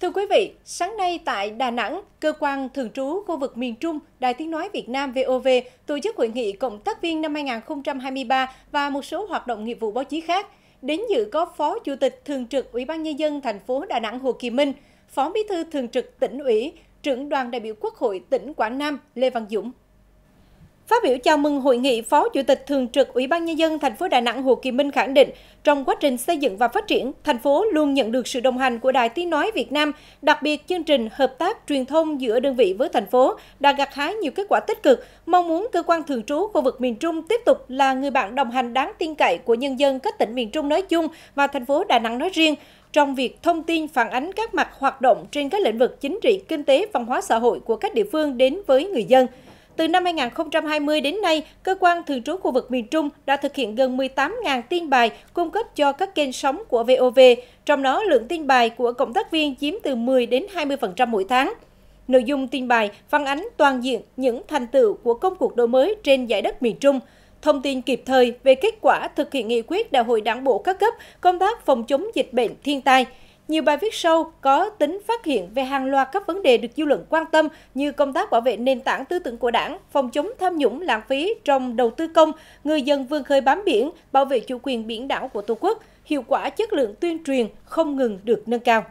Thưa quý vị, sáng nay tại Đà Nẵng, cơ quan thường trú khu vực miền Trung, Đài Tiếng Nói Việt Nam VOV tổ chức hội nghị Cộng tác viên năm 2023 và một số hoạt động nghiệp vụ báo chí khác. Đến dự có Phó Chủ tịch Thường trực Ủy ban Nhân dân thành phố Đà Nẵng Hồ Kỳ Minh, Phó Bí thư Thường trực tỉnh ủy, trưởng đoàn đại biểu Quốc hội tỉnh Quảng Nam Lê Văn Dũng. Phát biểu chào mừng hội nghị, Phó Chủ tịch Thường trực Ủy ban Nhân dân thành phố Đà Nẵng Hồ Kỳ Minh khẳng định, trong quá trình xây dựng và phát triển, thành phố luôn nhận được sự đồng hành của Đài Tiếng Nói Việt Nam, đặc biệt chương trình hợp tác truyền thông giữa đơn vị với thành phố đã gặt hái nhiều kết quả tích cực, mong muốn cơ quan thường trú khu vực miền Trung tiếp tục là người bạn đồng hành đáng tin cậy của nhân dân các tỉnh miền Trung nói chung và thành phố Đà Nẵng nói riêng trong việc thông tin phản ánh các mặt hoạt động trên các lĩnh vực chính trị, kinh tế, văn hóa xã hội của các địa phương đến với người dân. Từ năm 2020 đến nay, cơ quan thường trú khu vực miền Trung đã thực hiện gần 18.000 tin bài cung cấp cho các kênh sóng của VOV, trong đó lượng tin bài của cộng tác viên chiếm từ 10 đến 20% mỗi tháng. Nội dung tin bài phản ánh toàn diện những thành tựu của công cuộc đổi mới trên giải đất miền Trung, thông tin kịp thời về kết quả thực hiện nghị quyết Đại hội Đảng bộ các cấp, công tác phòng chống dịch bệnh thiên tai, nhiều bài viết sâu có tính phát hiện về hàng loạt các vấn đề được dư luận quan tâm như công tác bảo vệ nền tảng tư tưởng của đảng, phòng chống tham nhũng lãng phí trong đầu tư công, người dân vươn khơi bám biển, bảo vệ chủ quyền biển đảo của Tổ quốc, hiệu quả chất lượng tuyên truyền không ngừng được nâng cao.